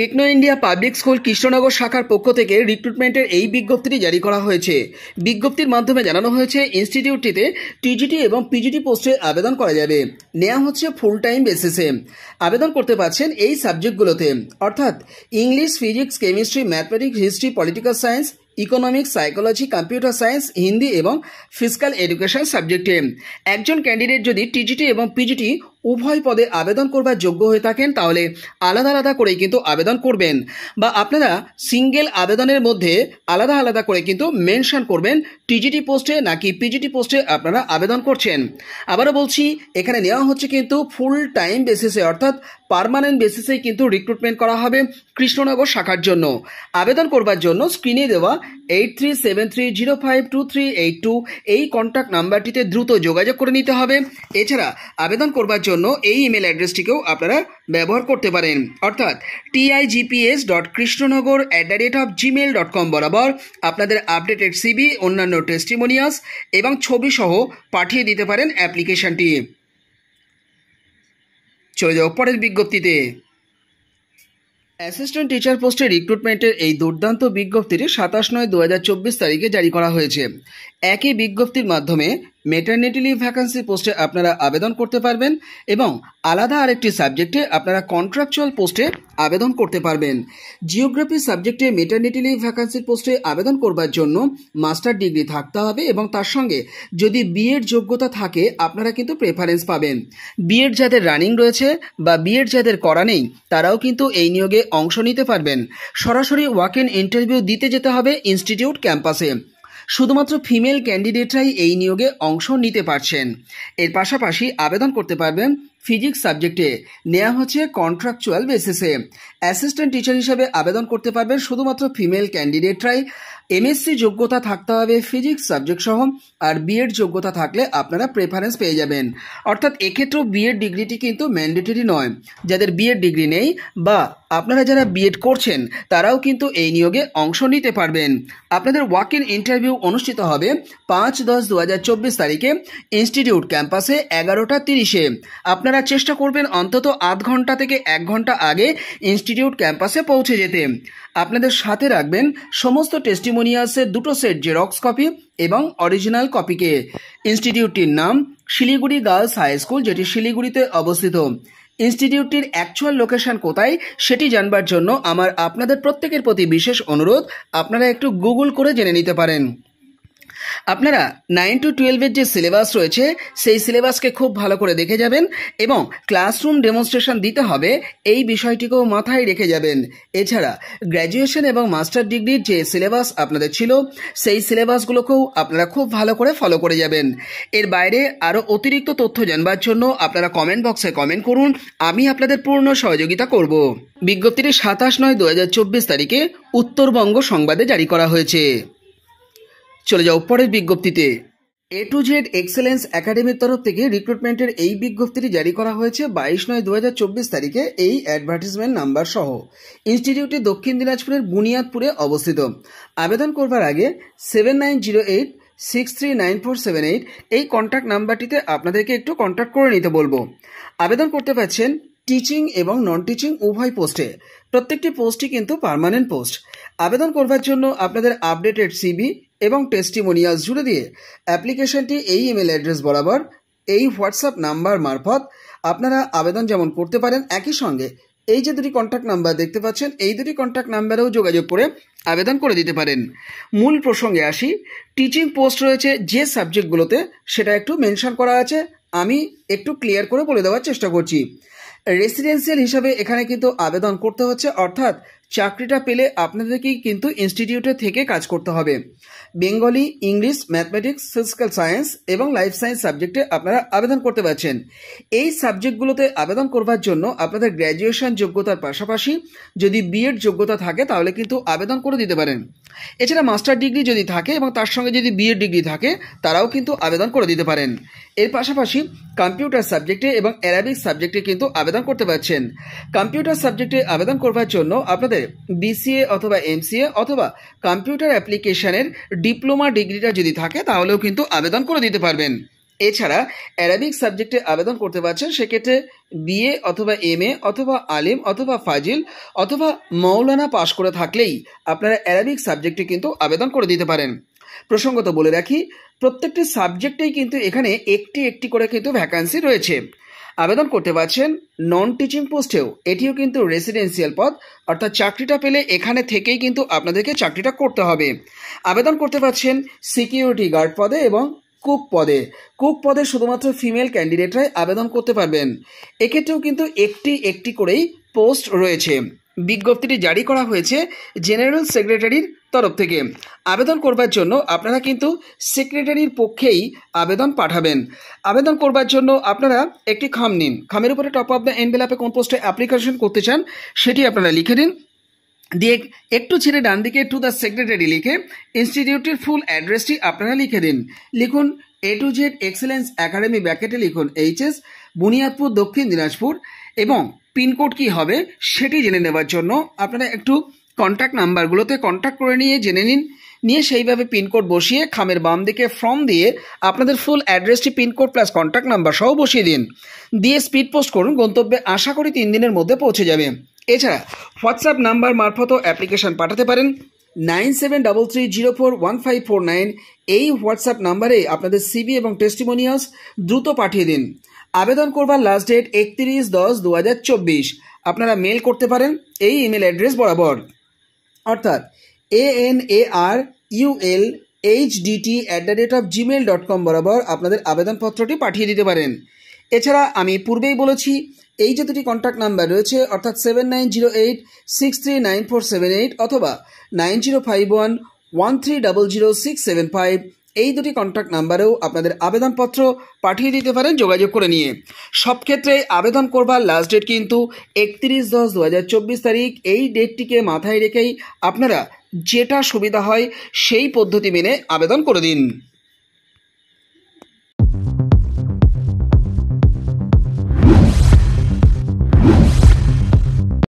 techno India public school Krishnanagar শাখার পক্ষ থেকে রিক্রুটমেন্টের এই বিজ্ঞপ্তিটি জারি করা হয়েছে বিজ্ঞপ্তির মাধ্যমে জানানো হয়েছে ইনস্টিটিউটটিতে টিজিটি এবং পিজিটি পোস্টে আবেদন করা যাবে নেওয়া হচ্ছে ফুল টাইম বেসিসে আবেদন করতে পারছেন এই সাবজেক্টগুলোতে অর্থাৎ English physics chemistry mathematics history political science economics psychology computer science Hindi এবং ফিজিক্যাল এডুকেশন সাবজেক্টে একজন ক্যান্ডিডেট যদি টিজিটি এবং পিজিটি উভয় পদে আবেদন করবার যোগ্য হয়ে থাকেন তাহলে আলাদা আলাদা করেই কিন্তু আবেদন করবেন বা আপনারা সিঙ্গেল আবেদনের মধ্যে আলাদা আলাদা করে কিন্তু মেনশন করবেন টিজিটি পোস্টে নাকি পিজিটি পোস্টে আপনারা আবেদন করছেন আবারও বলছি এখানে নেওয়া হচ্ছে কিন্তু ফুল টাইম বেসিসে অর্থাৎ পারমানেন্ট বেসিসে কিন্তু রিক্রুটমেন্ট করা হবে কৃষ্ণনগর শাখার জন্য আবেদন করবার জন্য স্ক্রিনে দেওয়া eight three seven three zero five two three eight two এই কন্ট্যাক্ট নাম্বারটিতে দ্রুত যোগাযোগ করে নিতে হবে এছাড়া আবেদন করবার জন্য জন্য এই ইমেল অ্যাড্রেসটিকেও আপনারা ব্যবহার করতে পারেন অর্থাৎ TIGPS dot Krishnanagar at the rate of Gmail dot com বরাবর আপনাদের আপডেটেড সিবি অন্যান্য টেস্টিমোনিয়াস এবং ছবি সহ পাঠিয়ে দিতে পারেন অ্যাপ্লিকেশানটি চলে যাও পরের বিজ্ঞপ্তিতে অ্যাসিস্ট্যান্ট টিচার পোস্টে রিক্রুটমেন্টের এই দুর্দান্ত বিজ্ঞপ্তিটি সাতাশ নয় দু তারিখে জারি করা হয়েছে একই বিজ্ঞপ্তির মাধ্যমে মেটার্নিটি লিভ ভ্যাকান্সি পোস্টে আপনারা আবেদন করতে পারবেন এবং আলাদা আরেকটি সাবজেক্টে আপনারা কন্ট্রাকচুয়াল পোস্টে আবেদন করতে পারবেন জিওগ্রাফি সাবজেক্টে মেটার্নিটি লিভ ভ্যাকান্সির পোস্টে আবেদন করবার জন্য মাস্টার ডিগ্রি থাকতে হবে এবং তার সঙ্গে যদি বিএড যোগ্যতা থাকে আপনারা কিন্তু প্রেফারেন্স পাবেন বিএড যাদের রানিং রয়েছে বা বিএড যাদের করা নেই তারাও কিন্তু এই নিয়োগে অংশ নিতে পারবেন সরাসরি ওয়াক ইন ইন্টারভিউ দিতে যেতে হবে ইনস্টিটিউট ক্যাম্পাসে শুধুমাত্র ফিমেল ক্যান্ডিডেটরাই এই নিয়োগে অংশ নিতে পারছেন এর পাশাপাশি আবেদন করতে পারবেন ফিজিক্স সাবজেক্টে নেওয়া হচ্ছে কন্ট্রাকচুয়াল বেসিসে অ্যাসিস্ট্যান্ট টিচার হিসেবে আবেদন করতে পারবেন শুধুমাত্র ফিমেল ক্যান্ডিডেটরাই এমএসসি যোগ্যতা থাকতে হবে ফিজিক্স সাবজেক্ট সহ আর বিএড যোগ্যতা থাকলে আপনারা প্রেফারেন্স পেয়ে যাবেন অর্থাৎ এক্ষেত্রেও বিএড ডিগ্রিটি কিন্তু ম্যান্ডেটরি নয় যাদের বিএড ডিগ্রি নেই বা আপনারা যারা বিএড করছেন তারাও কিন্তু এই নিয়োগে অংশ নিতে পারবেন আপনাদের ওয়াক ইন ইন্টারভিউ অনুষ্ঠিত হবে পাঁচ দশ দু তারিখে ইনস্টিটিউট ক্যাম্পাসে এগারোটা তিরিশে আপনারা চেষ্টা করবেন অন্তত আধ ঘন্টা থেকে এক ঘন্টা আগে ইনস্টিটিউট ক্যাম্পাসে পৌঁছে যেতে আপনাদের সাথে রাখবেন সমস্ত টেস্টিমোনিয়ালসের দুটো সেট জেরক্স কপি এবং অরিজিনাল কপিকে ইনস্টিটিউটটির নাম শিলিগুড়ি গার্লস হাই স্কুল যেটি শিলিগুড়িতে অবস্থিত ইনস্টিটিউটটির অ্যাকচুয়াল লোকেশন কোথায় সেটি জানবার জন্য আমার আপনাদের প্রত্যেকের প্রতি বিশেষ অনুরোধ আপনারা একটু গুগল করে জেনে নিতে পারেন আপনারা নাইন টু টুয়েলভের যে সিলেবাস রয়েছে সেই সিলেবাসকে খুব ভালো করে দেখে যাবেন এবং ক্লাসরুম ডেমনস্ট্রেশন দিতে হবে এই বিষয়টিকেও মাথায় রেখে যাবেন এছাড়া গ্র্যাজুয়েশন এবং মাস্টার ডিগ্রির যে সিলেবাস আপনাদের ছিল সেই সিলেবাসগুলোকেও আপনারা খুব ভালো করে ফলো করে যাবেন এর বাইরে আরও অতিরিক্ত তথ্য জানবার জন্য আপনারা কমেন্ট বক্সে কমেন্ট করুন আমি আপনাদের পূর্ণ সহযোগিতা করব বিজ্ঞপ্তিটি সাতাশ নয় দু তারিখে উত্তরবঙ্গ সংবাদে জারি করা হয়েছে চলে যাও পরের বিজ্ঞপ্তিতে এ টু জেড এক্সেলেন্স একাডেমির তরফ থেকে রিক্রুটমেন্টের এই বিজ্ঞপ্তিটি জারি করা হয়েছে বাইশ নয় দু তারিখে এই অ্যাডভার্টিজমেন্ট নাম্বার সহ ইনস্টিটিউটটি দক্ষিণ দিনাজপুরের বুনিয়াদপুরে অবস্থিত আবেদন করবার আগে seven nine zero eight six three nine four seven eight এই কন্ট্যাক্ট নাম্বারটিতে আপনাদেরকে একটু কন্ট্যাক্ট করে নিতে বলবো আবেদন করতে পারছেন টিচিং এবং নন টিচিং উভয় পোস্টে প্রত্যেকটি পোস্টই কিন্তু পারমানেন্ট পোস্ট আবেদন করবার জন্য আপনাদের আপডেটেড সিবি এবং টেস্টিমোনিয়াল জুড়ে দিয়ে অ্যাপ্লিকেশনটি এই ইমেল অ্যাড্রেস বরাবর এই হোয়াটসঅ্যাপ নাম্বার মারফত আপনারা আবেদন যেমন করতে পারেন একই সঙ্গে এই যে দুটি কন্ট্যাক্ট নাম্বার দেখতে পাচ্ছেন এই দুটি কন্ট্যাক্ট নাম্বারেও যোগাযোগ করে আবেদন করে দিতে পারেন মূল প্রসঙ্গে আসি টিচিং পোস্ট রয়েছে যে সাবজেক্টগুলোতে সেটা একটু মেনশন করা আছে আমি একটু ক্লিয়ার করে বলে দেওয়ার চেষ্টা করছি রেসিডেন্সিয়াল হিসাবে এখানে কিন্তু আবেদন করতে হচ্ছে অর্থাৎ চাকরিটা পেলে আপনাদেরকেই কিন্তু ইনস্টিটিউটে থেকে কাজ করতে হবে Bengali English mathematics physical science এবং লাইফ সায়েন্স সাবজেক্টে আপনারা আবেদন করতে পারছেন এই সাবজেক্টগুলোতে আবেদন করবার জন্য আপনাদের গ্র্যাজুয়েশন যোগ্যতার পাশাপাশি যদি বিএড যোগ্যতা থাকে তাহলে কিন্তু আবেদন করে দিতে পারেন এছাড়া মাস্টার ডিগ্রি যদি থাকে এবং তার সঙ্গে যদি বিএড ডিগ্রি থাকে তারাও কিন্তু আবেদন করে দিতে পারেন এর পাশাপাশি কম্পিউটার সাবজেক্টে এবং অ্যারাবিক সাবজেক্টে কিন্তু আবেদন করতে পারছেন কম্পিউটার সাবজেক্টে আবেদন করবার জন্য আপনাদের পরে বিসিএ অথবা এমসিএ অথবা কম্পিউটার অ্যাপ্লিকেশানের ডিপ্লোমা ডিগ্রিটা যদি থাকে তাহলেও কিন্তু আবেদন করে দিতে পারবেন এছাড়া অ্যারাবিক সাবজেক্টে আবেদন করতে পারছেন সেক্ষেত্রে বিএ অথবা এম এ অথবা আলিম অথবা ফাজিল অথবা মৌলানা পাশ করে থাকলেই আপনারা অ্যারাবিক সাবজেক্টে কিন্তু আবেদন করে দিতে পারেন প্রসঙ্গত বলে রাখি প্রত্যেকটি সাবজেক্টেই কিন্তু এখানে একটি একটি করে কিন্তু ভ্যাকান্সি রয়েছে আবেদন করতে পারছেন নন টিচিং পোস্টেও এটিও কিন্তু রেসিডেন্সিয়াল পদ অর্থাৎ চাকরিটা পেলে এখানে থেকেই কিন্তু আপনাদেরকে চাকরিটা করতে হবে আবেদন করতে পারছেন সিকিউরিটি গার্ড পদে এবং কুক পদে কুক পদে শুধুমাত্র ফিমেল ক্যান্ডিডেটরাই আবেদন করতে পারবেন এক্ষেত্রেও কিন্তু একটি একটি করেই পোস্ট রয়েছে বিজ্ঞপ্তিটি জারি করা হয়েছে জেনারেল সেক্রেটারির তরফ থেকে আবেদন করবার জন্য আপনারা কিন্তু সেক্রেটারির পক্ষেই আবেদন পাঠাবেন আবেদন করবার জন্য আপনারা একটি খাম নিন খামের উপরে টপ অফ দ্য এনভেলাপে কোন পোস্টে অ্যাপ্লিকেশন করতে চান সেটি আপনারা লিখে নিন দিয়ে একটু ছেড়ে ডান দিকে টু দ্য সেক্রেটারি লিখে ইনস্টিটিউটের ফুল অ্যাড্রেসটি আপনারা লিখে দিন লিখুন A to Z excellence academy ব্যাকেটে লিখুন এইচএস বুনিয়াদপুর দক্ষিণ দিনাজপুর এবং পিনকোড কি হবে সেটি জেনে নেওয়ার জন্য আপনারা একটু কন্ট্যাক্ট নাম্বারগুলোতে কন্ট্যাক্ট করে নিয়ে জেনে নিন নিয়ে সেইভাবে পিনকোড বসিয়ে খামের বাম দিকে ফর্ম দিয়ে আপনাদের ফুল অ্যাড্রেসটি পিনকোড প্লাস কন্ট্যাক্ট নাম্বার সহ বসিয়ে দিন দিয়ে স্পিড পোস্ট করুন গন্তব্যে আশা করি তিন দিনের মধ্যে পৌঁছে যাবে এছাড়া হোয়াটসঅ্যাপ নাম্বার মারফতও অ্যাপ্লিকেশান পাঠাতে পারেন nine seven double three zero four one five four nine এই হোয়াটসঅ্যাপ নাম্বারে আপনাদের সিবি এবং টেস্টিমোনিয়ালস দ্রুত পাঠিয়ে দিন আবেদন করবার লাস্ট ডেট একত্রিশ দশ দু আপনারা মেল করতে পারেন এই ইমেল অ্যাড্রেস বরাবর অর্থাৎ A N A R U L H D T at the rate of Gmail dot com বরাবর আপনাদের আবেদনপত্রটি পাঠিয়ে দিতে পারেন এছাড়া আমি পূর্বেই বলেছি এই যে দুটি কন্ট্যাক্ট নাম্বার রয়েছে অর্থাৎ seven nine zero eight six three nine four seven eight অথবা nine zero five one one three double zero six seven five এই দুটি কন্ট্যাক্ট নাম্বারেও আপনাদের আবেদনপত্র পাঠিয়ে দিতে পারেন যোগাযোগ করে নিয়ে সব ক্ষেত্রে আবেদন করবার লাস্ট ডেট কিন্তু একত্রিশ দশ দু তারিখ এই ডেটটিকে মাথায় রেখেই আপনারা যেটা সুবিধা হয় সেই পদ্ধতি মেনে আবেদন করে দিন